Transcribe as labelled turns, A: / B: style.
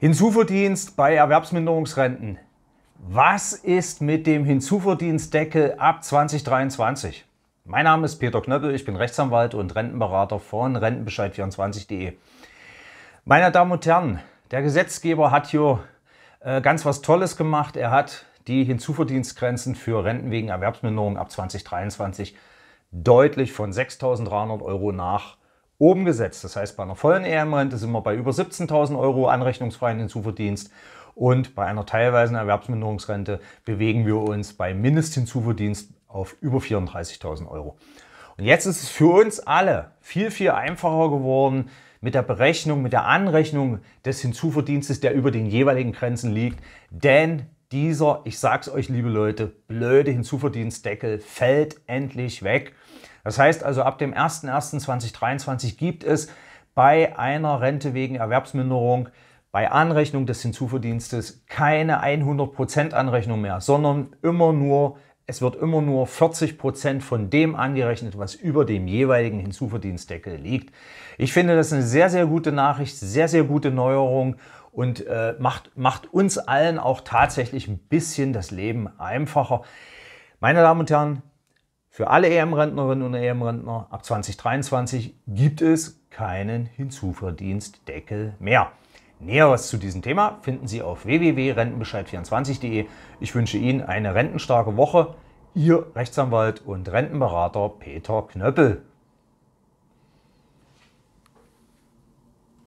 A: Hinzuverdienst bei Erwerbsminderungsrenten. Was ist mit dem Hinzuverdienstdeckel ab 2023? Mein Name ist Peter Knöppel, ich bin Rechtsanwalt und Rentenberater von Rentenbescheid24.de. Meine Damen und Herren, der Gesetzgeber hat hier äh, ganz was Tolles gemacht. Er hat die Hinzuverdienstgrenzen für Renten wegen Erwerbsminderung ab 2023 deutlich von 6.300 Euro nach oben gesetzt. Das heißt, bei einer vollen EM-Rente sind wir bei über 17.000 Euro anrechnungsfreien Hinzuverdienst und bei einer teilweisen Erwerbsminderungsrente bewegen wir uns bei Mindesthinzuverdienst auf über 34.000 Euro. Und jetzt ist es für uns alle viel, viel einfacher geworden mit der Berechnung, mit der Anrechnung des Hinzuverdienstes, der über den jeweiligen Grenzen liegt, denn dieser, ich sag's euch liebe Leute, blöde Hinzuverdienstdeckel fällt endlich weg. Das heißt also, ab dem 01.01.2023 gibt es bei einer Rente wegen Erwerbsminderung bei Anrechnung des Hinzuverdienstes keine 100% Anrechnung mehr, sondern immer nur, es wird immer nur 40% von dem angerechnet, was über dem jeweiligen Hinzuverdienstdeckel liegt. Ich finde das eine sehr, sehr gute Nachricht, sehr, sehr gute Neuerung und äh, macht, macht uns allen auch tatsächlich ein bisschen das Leben einfacher. Meine Damen und Herren, für alle EM-Rentnerinnen und EM-Rentner ab 2023 gibt es keinen Hinzuverdienstdeckel mehr. Näheres zu diesem Thema finden Sie auf www.rentenbescheid24.de. Ich wünsche Ihnen eine rentenstarke Woche. Ihr Rechtsanwalt und Rentenberater Peter Knöppel.